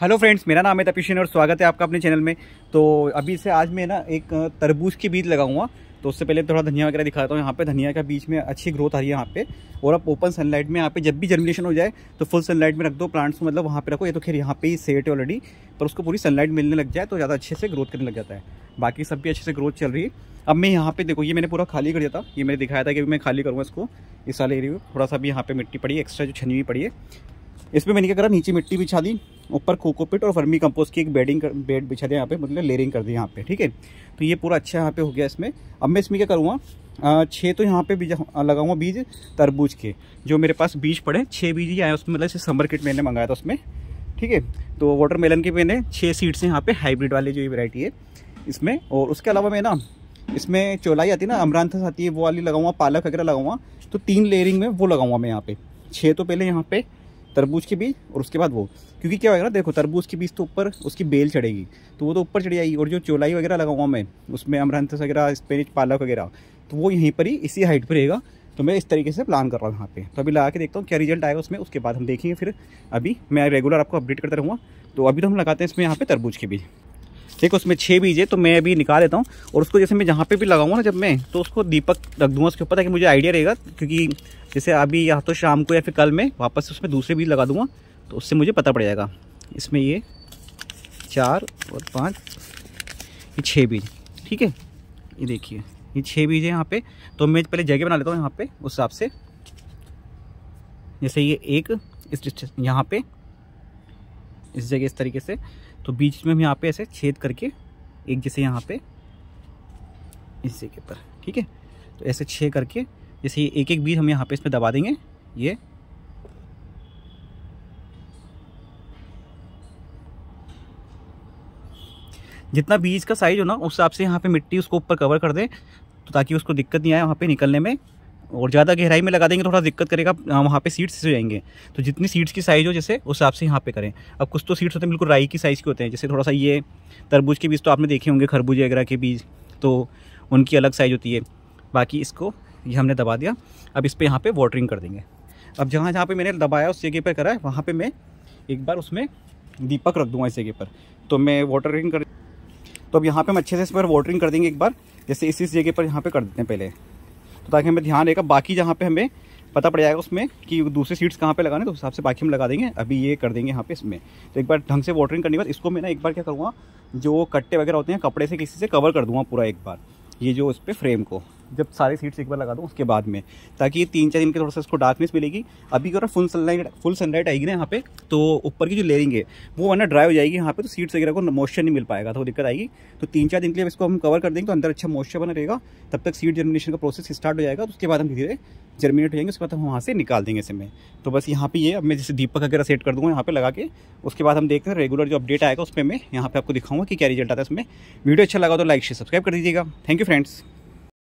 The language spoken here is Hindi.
हेलो फ्रेंड्स मेरा नाम है तपिशन और स्वागत है आपका अपने चैनल में तो अभी से आज मैं ना एक तरबूज के बीज लगाऊंगा तो उससे पहले थोड़ा धनिया वगैरह दिखाता हूँ यहाँ पे धनिया का बीज में अच्छी ग्रोथ आ रही है यहाँ पे और आप ओपन सनलाइट में यहाँ पे जब भी जर्मिनेशन हो जाए तो फुल सनलाइट में रख दो प्लांट्स को मतलब वहाँ पर रखो ये तो खेल यहाँ पे ही सेट है ऑलरेडी पर उसको पूरी सनलाइट मिलने लग जाए तो ज़्यादा अच्छे से ग्रोथ करने लग जाता है बाकी सब भी अच्छे से ग्रोथ चल रही है अब मैं यहाँ पे देखो ये मैंने पूरा खाली कर दिया था ये मैंने दिखाया था कि मैं खाली करूँगा इसको इस वाले एरिया थोड़ा सा भी यहाँ पे मिट्टी पड़ी है एक्स्ट्रा जो छनी हुई पड़ी है इसमें मैंने क्या करा नीचे मिट्टी बिछा दी ऊपर कोकोपिट और वर्मी कंपोस्ट की एक बेडिंग कर, बेड बिछा दिया यहाँ पे मतलब लेयरिंग कर दी यहाँ पे ठीक है तो ये पूरा अच्छा यहाँ पे हो गया इसमें अब मैं इसमें क्या करूँगा छः तो यहाँ पे बीज लगाऊंगा बीज तरबूज के जो मेरे पास बीज पड़े छः बीज ही आए उसमें मतलब समर किट मैंने मंगाया था उसमें ठीक है तो वाटर मेलन के मैंने छः सीड्स हैं यहाँ पे हाइब्रिड वाले जो ये वेराइटी है इसमें और उसके अलावा मैं ना इसमें चौलाई आती है ना अमरानथस आती है वो वाली लगाऊंगा पालक वगैरह लगाऊंगा तो तीन लेयरिंग में वो लगाऊंगा मैं यहाँ पे छः तो पहले यहाँ पे तरबूज के बीज और उसके बाद वो क्योंकि क्या होगा ना देखो तरबूज के बीज तो ऊपर उसकी बेल चढ़ेगी तो वो तो ऊपर चढ़ जाएगी और जो चोलाई वगैरह लगाऊंगा मैं उसमें अमरंथस वगैरह स्पेनिच पालक वगैरह तो वो यहीं पर ही इसी हाइट पर रहेगा तो मैं इस तरीके से प्लान कर रहा हूँ यहाँ पे तो अभी लगा के देखता हूँ क्या रिजल्ट आएगा उसमें उसके बाद हम देखेंगे फिर अभी मैं रेगुलर आपको अपडेट करता रहूँगा तो अभी तो हम लगाते हैं इसमें यहाँ पे तरबूज के बीज देखो उसमें छः बीज है तो मैं अभी निकाल लेता हूँ और उसको जैसे मैं जहाँ पे भी लगाऊंगा ना जब मैं तो उसको दीपक रख दूँगा उसके ऊपर ताकि मुझे आइडिया रहेगा क्योंकि जैसे अभी या तो शाम को या फिर कल मैं वापस उसमें दूसरे बीज लगा दूँगा तो उससे मुझे पता पड़ जाएगा इसमें ये चार और पाँच ये छः बीज ठीक है ये देखिए ये छः बीज है यहाँ पर तो मैं पहले जगह बना लेता हूँ यहाँ पर उस हिसाब से जैसे ये एक इस यहाँ पर इस जगह इस तरीके से तो बीच में हम यहाँ पे ऐसे छेद करके एक जैसे यहाँ पे इसी के ऊपर ठीक है तो ऐसे छः करके जैसे ये एक एक बीज हम यहाँ पे इसमें दबा देंगे ये जितना बीज का साइज हो ना उस हिसाब से यहाँ पे मिट्टी उसको ऊपर कवर कर दें तो ताकि उसको दिक्कत नहीं आए वहाँ पे निकलने में और ज़्यादा गहराई में लगा देंगे थोड़ा दिक्कत करेगा वहाँ पे सीट्स हो जाएंगे तो जितनी सीट्स की साइज़ हो जैसे उस हिसाब से यहाँ पे करें अब कुछ तो सीट्स होते हैं बिल्कुल राई की साइज़ के होते हैं जैसे थोड़ा सा ये तरबूज के बीज तो आपने देखे होंगे खरबूजे वगैरह के बीज तो उनकी अलग साइज़ होती है बाकी इसको ये हमने दबा दिया अब इस पर यहाँ पर वाटरिंग कर देंगे अब जहाँ जहाँ पर मैंने दबाया उस जगह पर करा है वहाँ पर मैं एक बार उसमें दीपक रख दूँगा इस जगह पर तो मैं वाटरिंग कर तो अब यहाँ पर हम अच्छे से इस पर वाटरिंग कर देंगे एक बार जैसे इस इस जगह पर यहाँ पर कर देते हैं पहले तो ताकि हमें ध्यान रहेगा बाकी जहाँ पे हमें पता पड़ जाएगा उसमें कि दूसरे सीट्स कहाँ पे लगाने तो हिसाब से बाकी हम लगा देंगे अभी ये कर देंगे यहाँ पे इसमें तो एक बार ढंग से वाटरिंग करने के बाद इसको मैं ना एक बार क्या करूँगा जो कट्टे वगैरह होते हैं कपड़े से किसी से कवर कर दूँगा पूरा एक बार ये जो उस पर फ्रेम को जब सारे सीट्स एक बार लगा दो उसके बाद में ताकि ये तीन चार दिन के थोड़ा सा इसको डार्कनेस मिलेगी अभी अगर फुल सनलाइट फुल सनलाइट आएगी ना यहाँ पे तो ऊपर की जो लेयरिंग है वो वरना ड्राई हो जाएगी यहाँ पे तो सीट्स वगैरह को मॉइस्चर नहीं मिल पाएगा तो दिक्कत आएगी तो तीन चार दिन के लिए इसको हम कवर कर देंगे तो अंदर अच्छा मॉइस्चर बना रहेगा तब तक सीट जर्मिनेशन का प्रोसेस स्टार्ट हो जाएगा उसके बाद हम धीरे जर्मिनेट हो जाएंगे उसके बाद हम वहाँ से निकाल देंगे इसे में तो बस यहाँ पे ये अब मैं जैसे दीपक वगैरह सेट कर दूँगा यहाँ पे लगा के उसके बाद हम देखते हैं रेगुलर जो अपडेट आएगा उस पर मैं यहाँ पे आपको दिखाऊंगा कि क्या रिजल्ट आता है उसमें वीडियो अच्छा लगा तो लाइक शेयर सब्सक्राइब कर दीजिएगा थैंक यू फ्रेंड्स